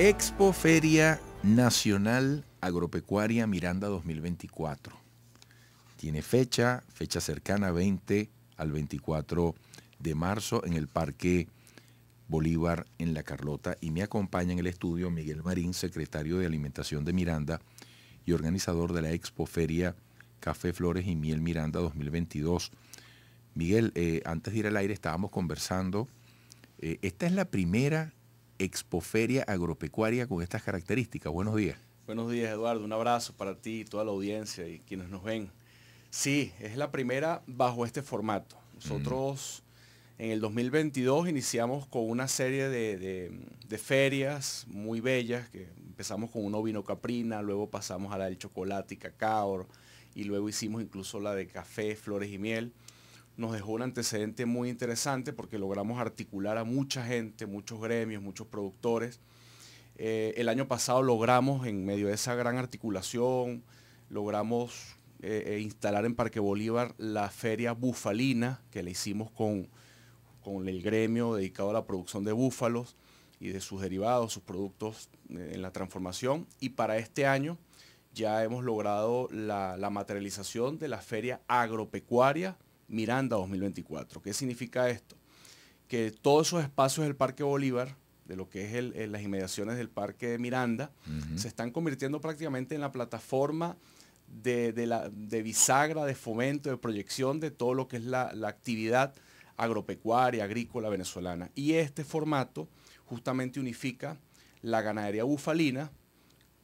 Expo Feria Nacional Agropecuaria Miranda 2024. Tiene fecha, fecha cercana 20 al 24 de marzo en el Parque Bolívar en La Carlota y me acompaña en el estudio Miguel Marín, secretario de Alimentación de Miranda y organizador de la Expo Feria Café Flores y Miel Miranda 2022. Miguel, eh, antes de ir al aire estábamos conversando. Eh, esta es la primera Expoferia Agropecuaria con estas características. Buenos días. Buenos días, Eduardo. Un abrazo para ti y toda la audiencia y quienes nos ven. Sí, es la primera bajo este formato. Mm. Nosotros en el 2022 iniciamos con una serie de, ferias muy bellas, que empezamos con un ovino caprina, luego pasamos a la del chocolate y cacao, y luego hicimos incluso la de café, flores y miel nos dejó un antecedente muy interesante porque logramos articular a mucha gente, muchos gremios, muchos productores. Eh, el año pasado logramos, en medio de esa gran articulación, logramos eh, eh, instalar en Parque Bolívar la feria bufalina que le hicimos con, el gremio dedicado a la producción de búfalos y de sus derivados, sus productos en la transformación. Y para este año ya hemos logrado la, la materialización de la feria agropecuaria Miranda 2024. ¿Qué significa esto? Que todos esos espacios del Parque Bolívar, de lo que es las inmediaciones del Parque de Miranda, se están convirtiendo prácticamente en la plataforma de, la, de, bisagra, de fomento, de proyección de todo lo que es la, la actividad agropecuaria, agrícola venezolana. Y este formato justamente unifica la ganadería bufalina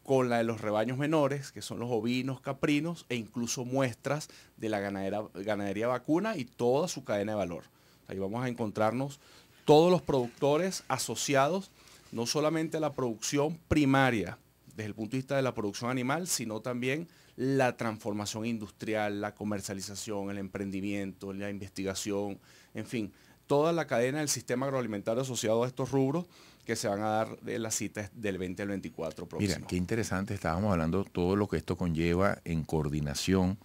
con la de los rebaños menores, que son los ovinos, caprinos, e incluso muestras de la ganadería vacuna y toda su cadena de valor. Ahí vamos a encontrarnos todos los productores asociados, no solamente a la producción primaria, desde el punto de vista de la producción animal, sino también la transformación industrial, la comercialización, el emprendimiento, la investigación, en fin, toda la cadena del sistema agroalimentario asociado a estos rubros que se van a dar de las citas del 20 al 24 próximo. Mira, qué interesante, estábamos hablando todo lo que esto conlleva en coordinación.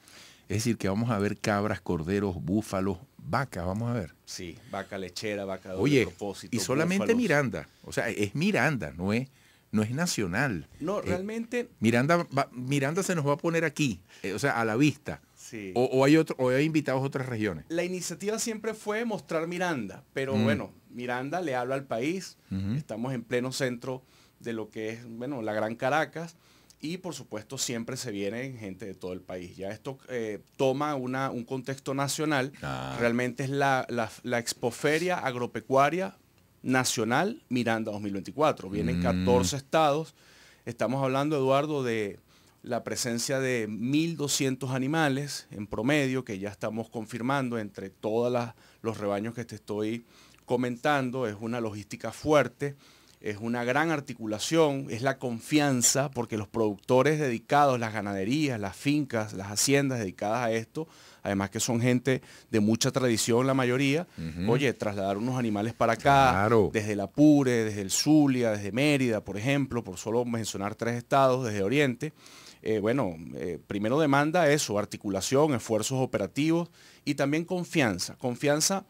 Es decir, que vamos a ver cabras, corderos, búfalos, vacas, vamos a ver. Sí, vaca lechera, vaca de Oye, propósito. Y solamente Miranda, o sea, es Miranda, no es, no es nacional. No, eh, realmente. Miranda, Miranda se nos va a poner aquí, eh, o sea, a la vista. O, hay otro, invitados a otras regiones. La iniciativa siempre fue mostrar Miranda, pero mm. bueno, Miranda le habla al país. Estamos en pleno centro de lo que es, bueno, la Gran Caracas. Y por supuesto siempre se viene gente de todo el país. Ya esto eh, toma una, un contexto nacional. Realmente es la, expoferia agropecuaria nacional Miranda 2024. Vienen 14 mm. estados. Estamos hablando, Eduardo, de la presencia de 1.200 animales en promedio que ya estamos confirmando entre todos los rebaños que te estoy comentando. Es una logística fuerte, es una gran articulación, es la confianza, porque los productores dedicados, las ganaderías, las fincas, las haciendas dedicadas a esto, además que son gente de mucha tradición la mayoría, oye, trasladar unos animales para acá, desde el Apure, desde el Zulia, desde Mérida, por ejemplo, por solo mencionar tres estados, desde Oriente eh, bueno, eh, primero demanda eso, articulación, esfuerzos operativos y también confianza, confianza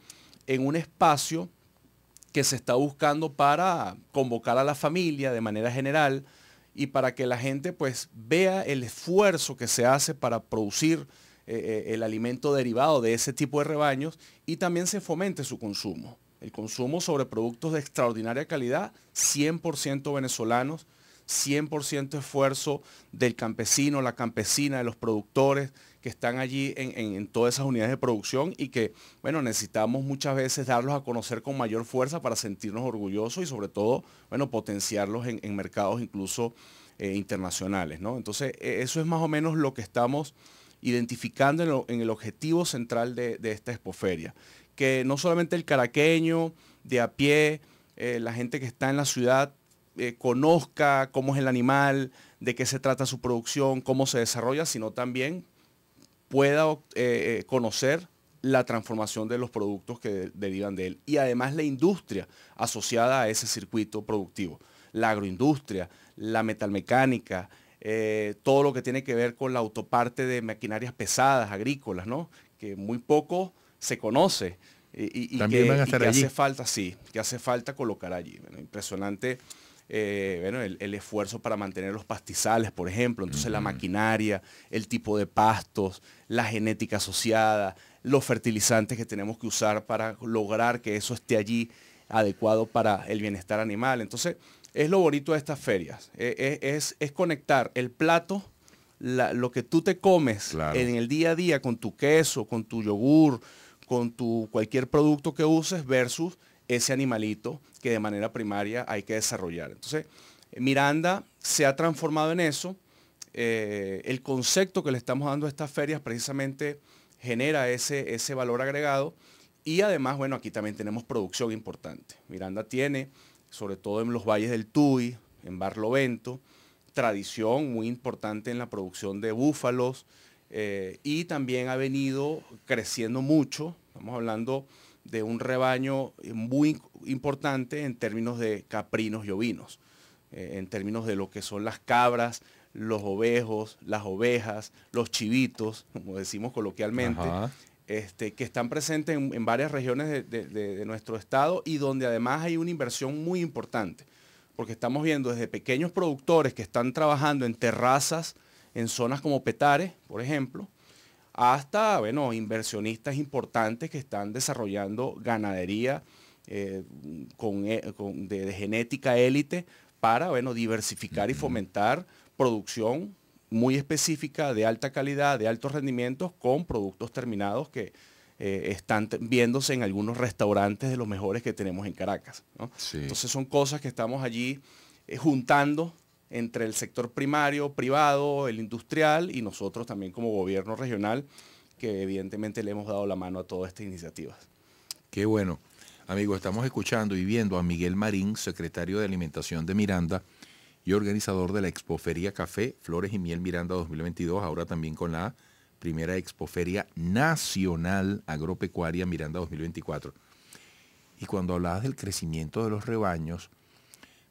en un espacio que se está buscando para convocar a la familia de manera general y para que la gente pues vea el esfuerzo que se hace para producir eh, el alimento derivado de ese tipo de rebaños y también se fomente su consumo. El consumo sobre productos de extraordinaria calidad, 100% venezolanos, 100% esfuerzo del campesino, la campesina, de los productores que están allí en, todas esas unidades de producción y que, bueno, necesitamos muchas veces darlos a conocer con mayor fuerza para sentirnos orgullosos y sobre todo, bueno, potenciarlos en, mercados incluso eh, internacionales, Entonces, e, eso es más o menos lo que estamos identificando en, el objetivo central de, esta expoferia, que no solamente el caraqueño de a pie, eh, la gente que está en la ciudad eh, conozca cómo es el animal, de qué se trata su producción, cómo se desarrolla, sino también pueda eh, eh, conocer la transformación de los productos que derivan de él y además la industria asociada a ese circuito productivo, la agroindustria, la metalmecánica, todo lo que tiene que ver con la autoparte de maquinarias pesadas, agrícolas, ¿no? que muy poco se conoce y, que, hace falta, sí, que hace falta colocar allí. impresionante eh, bueno, el, esfuerzo para mantener los pastizales, por ejemplo, entonces la maquinaria, el tipo de pastos, la genética asociada, los fertilizantes que tenemos que usar para lograr que eso esté allí adecuado para el bienestar animal. Entonces, es lo bonito de estas ferias, e, e, es, es, conectar el plato. lo que tú te comes en el día a día con tu queso, con tu yogur, con tu cualquier producto que uses versus ese animalito que de manera primaria hay que desarrollar. Entonces, Miranda se ha transformado en eso. Eh, el concepto que le estamos dando a estas ferias precisamente genera ese, ese valor agregado. Y además, bueno, aquí también tenemos producción importante. Miranda tiene, sobre todo en los valles del Tuy, en Barlovento, tradición muy importante en la producción de búfalos eh, y también ha venido creciendo mucho. Estamos hablando de un rebaño muy importante en términos de caprinos y ovinos, eh, en términos de lo que son las cabras, los ovejos, las ovejas, los chivitos, como decimos coloquialmente, este, que están presentes en, varias regiones de, de, nuestro estado y donde además hay una inversión muy importante, porque estamos viendo desde pequeños productores que están trabajando en terrazas, en zonas como Petare, por ejemplo, hasta, bueno, inversionistas importantes que están desarrollando ganadería eh, con, eh, de, genética élite para, bueno, diversificar y fomentar producción muy específica, de alta calidad, de altos rendimientos, con productos terminados que, eh, están viéndose en algunos restaurantes de los mejores que tenemos en Caracas. Entonces son cosas que estamos allí juntando entre el sector primario, privado, el industrial y nosotros también como gobierno regional, que evidentemente le hemos dado la mano a todas estas iniciativas. Qué bueno. Amigos, estamos escuchando y viendo a Miguel Marín, secretario de Alimentación de Miranda y organizador de la Expoferia Café Flores y Miel Miranda 2022, ahora también con la primera Expoferia Nacional Agropecuaria Miranda 2024. Y cuando hablabas del crecimiento de los rebaños,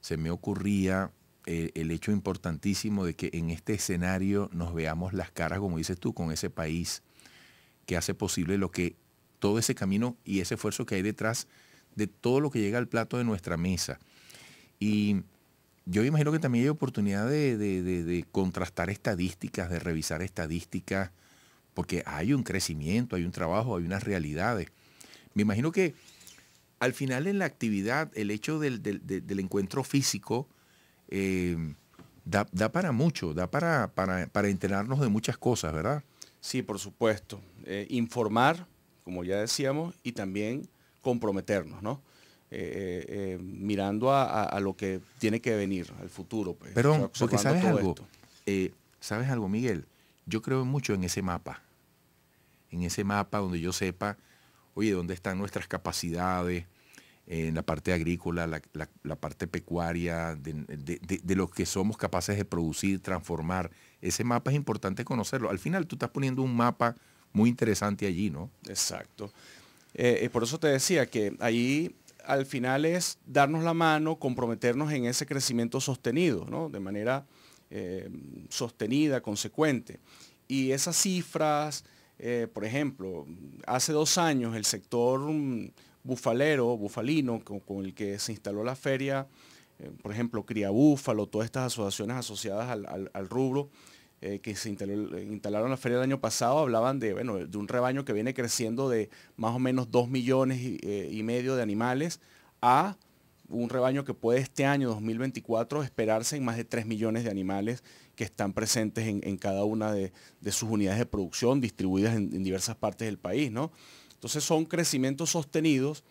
se me ocurría eh, el, hecho importantísimo de que en este escenario nos veamos las caras, como dices tú, con ese país que hace posible lo que todo ese camino y ese esfuerzo que hay detrás de todo lo que llega al plato de nuestra mesa. Y yo imagino que también hay oportunidad de, contrastar estadísticas, de revisar estadísticas, porque hay un crecimiento, hay un trabajo, hay unas realidades. Me imagino que al final en la actividad, el hecho del encuentro físico eh, da, para mucho, da para, para, para, enterarnos de muchas cosas, ¿verdad? Sí, por supuesto. Eh, informar, como ya decíamos, y también comprometernos, ¿no? Eh, mirando a, lo que tiene que venir, al futuro. Pues, Perdón, sabes algo, sabes algo, Miguel, yo creo mucho en ese mapa, en ese mapa donde yo sepa, oye, dónde están nuestras capacidades, en la parte agrícola, la, parte pecuaria, de, de, lo que somos capaces de producir, transformar. Ese mapa es importante conocerlo. Al final tú estás poniendo un mapa muy interesante allí, ¿no? Exacto. Eh, eh, por eso te decía que ahí, al final es darnos la mano, comprometernos en ese crecimiento sostenido, ¿no? De manera eh, sostenida, consecuente. Y esas cifras, por ejemplo, hace dos años el sector mm, bufalero, bufalino, con, el que se instaló la feria, eh, por ejemplo, Cría Búfalo, todas estas asociaciones asociadas al, rubro, eh, que se eh, instalaron la feria el año pasado, hablaban de, de un rebaño que viene creciendo de más o menos 2 millones y, medio de animales a un rebaño que puede este año 2024 esperarse en más de 3 millones de animales que están presentes en, cada una de, sus unidades de producción distribuidas en, en diversas partes del país, ¿no? Entonces son crecimientos sostenidos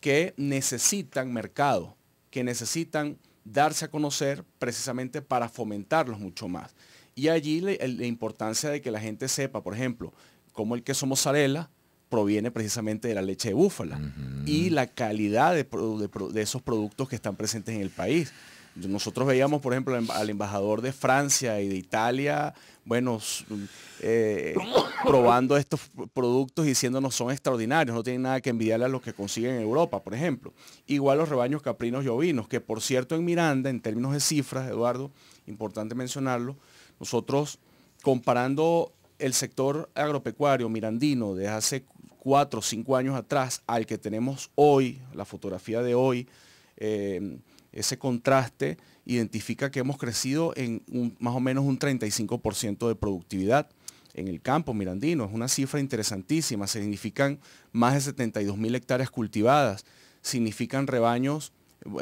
que necesitan mercado, que necesitan darse a conocer precisamente para fomentarlos mucho más. Y allí la, importancia de que la gente sepa, por ejemplo, cómo el queso mozzarella proviene precisamente de la leche de búfala y la calidad de esos productos que están presentes en el país. Nosotros veíamos, por ejemplo, al embajador de Francia y de Italia, bueno, eh, probando estos productos y diciéndonos son extraordinarios, no tienen nada que envidiarle a los que consiguen en Europa, por ejemplo. Igual los rebaños caprinos y ovinos, que por cierto en Miranda, en términos de cifras, Eduardo, importante mencionarlo, nosotros comparando el sector agropecuario mirandino de hace cuatro o cinco años atrás al que tenemos hoy, la fotografía de hoy, eh, ese contraste identifica que hemos crecido en más o menos un 35% de productividad en el campo mirandino. Es una cifra interesantísima. Significan más de 72.000 mil hectáreas cultivadas. Significan rebaños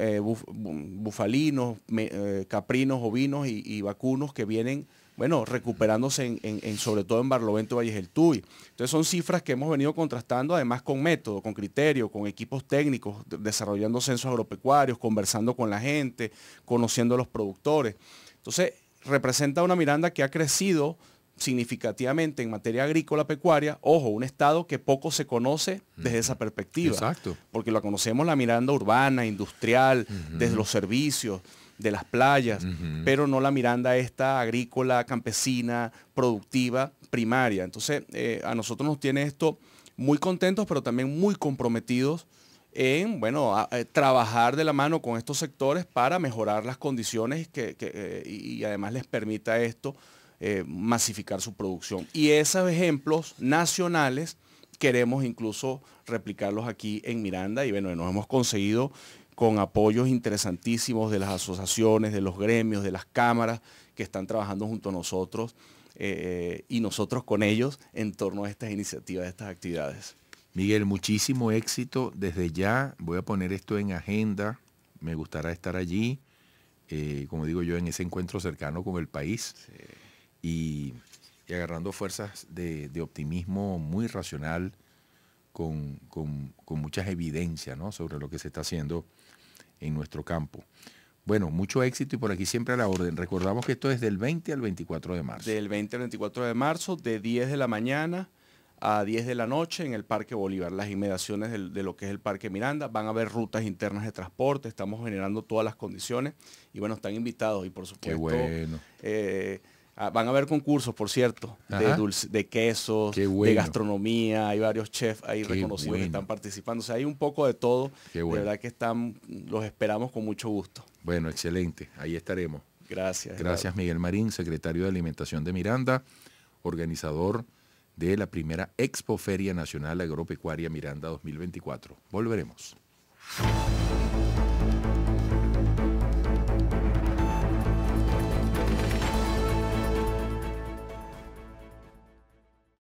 eh, bufalinos, eh, caprinos, ovinos y, vacunos que vienen bueno, recuperándose en, sobre todo en Barlovento y Valles del Tuy. Entonces son cifras que hemos venido contrastando además con método, con criterio, con equipos técnicos, desarrollando censos agropecuarios, conversando con la gente, conociendo a los productores. Entonces representa una Miranda que ha crecido significativamente en materia agrícola pecuaria, ojo, un estado que poco se conoce desde esa perspectiva. Exacto. Porque la conocemos la Miranda urbana, industrial, desde los servicios, de las playas, pero no la Miranda esta agrícola, campesina, productiva, primaria. Entonces, eh, a nosotros nos tiene esto muy contentos, pero también muy comprometidos en, bueno, eh, trabajar de la mano con estos sectores para mejorar las condiciones que, eh, y además les permita esto masificar su producción. Y esos ejemplos nacionales queremos incluso replicarlos aquí en Miranda y bueno, nos hemos conseguido con apoyos interesantísimos de las asociaciones, de los gremios, de las cámaras que están trabajando junto a nosotros eh, y nosotros con ellos en torno a estas iniciativas, a estas actividades. Miguel, muchísimo éxito desde ya. Voy a poner esto en agenda. Me gustará estar allí, eh, como digo yo, en ese encuentro cercano con el país. Y, agarrando fuerzas de, optimismo muy racional con, muchas evidencias sobre lo que se está haciendo en nuestro campo. Bueno, mucho éxito y por aquí siempre a la orden. Recordamos que esto es del 20 al 24 de marzo. Del 20 al 24 de marzo, de 10 de la mañana a 10 de la noche en el Parque Bolívar, las inmediaciones de lo que es el Parque Miranda. Van a haber rutas internas de transporte, estamos generando todas las condiciones y bueno, están invitados y por supuesto... Eh, Ah, van a haber concursos, por cierto, de de quesos, de gastronomía. Hay varios chefs ahí reconocidos que están participando. O sea, hay un poco de todo. Qué De verdad que están, los esperamos con mucho gusto. Bueno, excelente. Ahí estaremos. Gracias. Gracias, Miguel Marín, secretario de Alimentación de Miranda, organizador de la primera Expo Feria Nacional Agropecuaria Miranda 2024. Volveremos.